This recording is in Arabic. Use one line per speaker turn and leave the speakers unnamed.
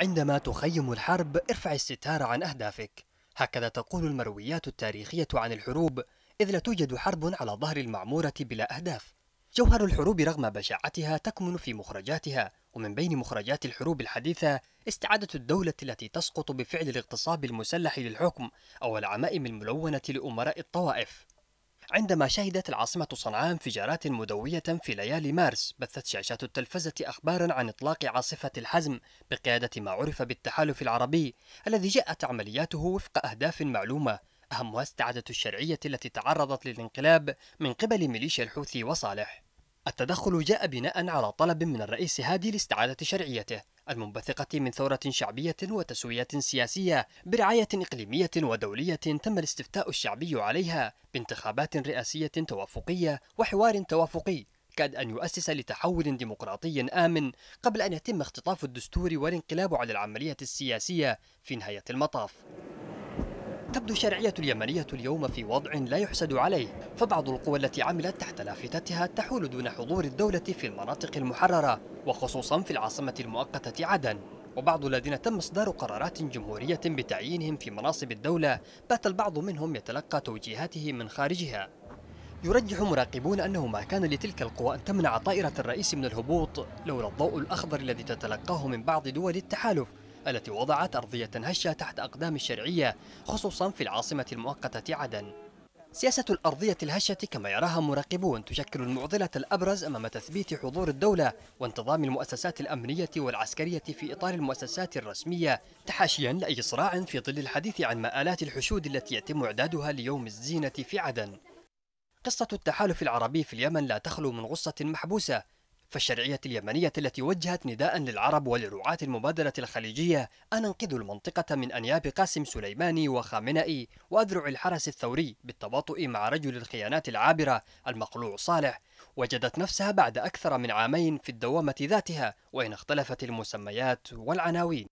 عندما تخيم الحرب ارفع الستار عن أهدافك هكذا تقول المرويات التاريخية عن الحروب إذ لا توجد حرب على ظهر المعمورة بلا أهداف جوهر الحروب رغم بشاعتها تكمن في مخرجاتها ومن بين مخرجات الحروب الحديثة استعادة الدولة التي تسقط بفعل الاغتصاب المسلح للحكم أو العمائم الملونة لأمراء الطوائف عندما شهدت العاصمة صنعاء انفجارات مدوية في ليالي مارس بثت شاشات التلفزة أخبارا عن إطلاق عاصفة الحزم بقيادة ما عرف بالتحالف العربي الذي جاءت عملياته وفق أهداف معلومة أهمها استعادة الشرعية التي تعرضت للانقلاب من قبل ميليشيا الحوثي وصالح التدخل جاء بناء على طلب من الرئيس هادي لاستعادة شرعيته المنبثقة من ثورة شعبية وتسوية سياسية برعاية إقليمية ودولية تم الاستفتاء الشعبي عليها بانتخابات رئاسية توافقية وحوار توافقي كاد أن يؤسس لتحول ديمقراطي آمن قبل أن يتم اختطاف الدستور والانقلاب على العملية السياسية في نهاية المطاف تبدو الشرعية اليمنية اليوم في وضع لا يحسد عليه فبعض القوى التي عملت تحت لافتتها تحول دون حضور الدولة في المناطق المحررة وخصوصا في العاصمة المؤقتة عدن وبعض الذين تم إصدار قرارات جمهورية بتعيينهم في مناصب الدولة بات البعض منهم يتلقى توجيهاته من خارجها يرجح مراقبون أنه ما كان لتلك القوى أن تمنع طائرة الرئيس من الهبوط لولا الضوء الأخضر الذي تتلقاه من بعض دول التحالف التي وضعت أرضية هشة تحت أقدام الشرعية خصوصا في العاصمة المؤقتة عدن سياسة الأرضية الهشة كما يراها مراقبون تشكل المعضلة الأبرز أمام تثبيت حضور الدولة وانتظام المؤسسات الأمنية والعسكرية في إطار المؤسسات الرسمية تحاشيا لأي صراع في ظل الحديث عن مآلات الحشود التي يتم إعدادها ليوم الزينة في عدن قصة التحالف العربي في اليمن لا تخلو من غصة محبوسة فالشرعية اليمنية التي وجهت نداء للعرب ولرعاة المبادرة الخليجية أن انقذوا المنطقة من أنياب قاسم سليماني وخامنئي وأذرع الحرس الثوري بالتباطؤ مع رجل الخيانات العابرة المقلوع صالح وجدت نفسها بعد أكثر من عامين في الدوامة ذاتها وإن اختلفت المسميات والعناوين